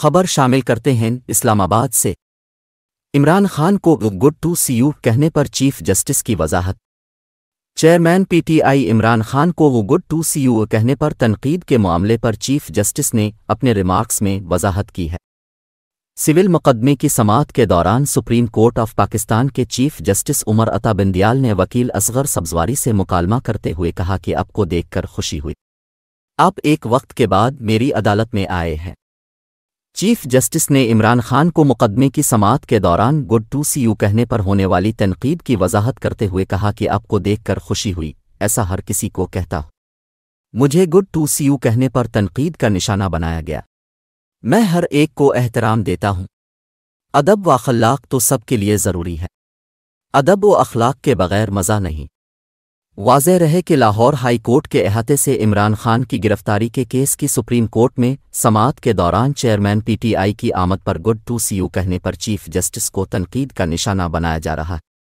खबर शामिल करते हैं इस्लामाबाद से इमरान खान को गुड टू सी यू कहने पर चीफ जस्टिस की वजाहत चेयरमैन पीटीआई इमरान खान को वो गुड टू सी यू कहने पर तनकीद के मामले पर चीफ जस्टिस ने अपने रिमार्क्स में वजाहत की है सिविल मुकदमे की समात के दौरान सुप्रीम कोर्ट ऑफ पाकिस्तान के चीफ जस्टिस उमर अता बिंदियाल ने वकील असगर सब्जवारी से मुकालमा करते हुए कहा कि आपको देखकर खुशी हुई आप एक वक्त के बाद मेरी अदालत में आए हैं चीफ जस्टिस ने इमरान खान को मुकदमे की समात के दौरान गुड टू सी यू कहने पर होने वाली तनकीद की वजाहत करते हुए कहा कि आपको देखकर खुशी हुई ऐसा हर किसी को कहता मुझे गुड टू सी यू कहने पर तनकीद का निशाना बनाया गया मैं हर एक को एहतराम देता हूँ अदब व अखलाक तो सबके लिए ज़रूरी है अदब व अखलाक के बगैर मज़ा नहीं वाजह रहे कि लाहौर हाई कोर्ट के अहाते से इमरान खान की गिरफ्तारी के केस की सुप्रीम कोर्ट में समात के दौरान चेयरमैन पीटीआई की आमद पर गुड टू सीयू कहने पर चीफ जस्टिस को तनकीद का निशाना बनाया जा रहा है